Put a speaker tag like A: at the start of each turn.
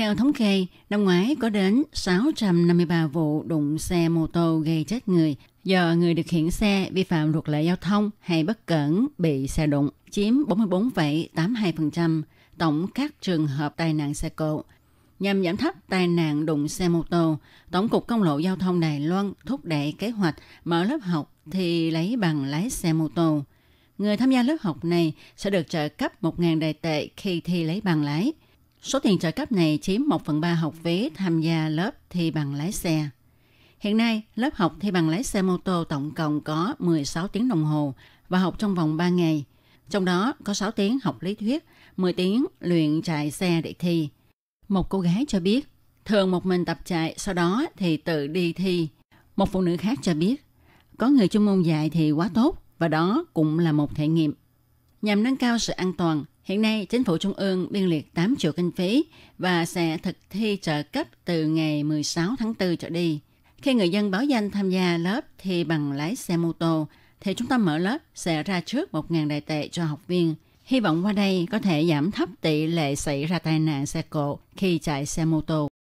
A: Theo thống kê, năm ngoái có đến 653 vụ đụng xe mô tô gây chết người do người điều khiển xe vi phạm luật lệ giao thông hay bất cẩn bị xe đụng, chiếm 44,82% tổng các trường hợp tai nạn xe cộ. Nhằm giảm thấp tai nạn đụng xe mô tô, Tổng cục Công lộ Giao thông Đài Loan thúc đẩy kế hoạch mở lớp học thì lấy bằng lái xe mô tô. Người tham gia lớp học này sẽ được trợ cấp 1.000 đài tệ khi thi lấy bằng lái – Số tiền trợ cấp này chiếm 1 phần 3 học phí tham gia lớp thi bằng lái xe. Hiện nay, lớp học thi bằng lái xe mô tô tổng cộng có 16 tiếng đồng hồ và học trong vòng 3 ngày. Trong đó có 6 tiếng học lý thuyết, 10 tiếng luyện chạy xe để thi. Một cô gái cho biết, thường một mình tập chạy, sau đó thì tự đi thi. Một phụ nữ khác cho biết, có người chuyên môn dạy thì quá tốt và đó cũng là một thể nghiệm. Nhằm nâng cao sự an toàn, Hiện nay, chính phủ trung ương biên liệt 8 triệu kinh phí và sẽ thực thi trợ cấp từ ngày 16 tháng 4 trở đi. Khi người dân báo danh tham gia lớp thi bằng lái xe mô tô, thì trung tâm mở lớp sẽ ra trước 1.000 đại tệ cho học viên. Hy vọng qua đây có thể giảm thấp tỷ lệ xảy ra tai nạn xe cộ khi chạy xe mô tô.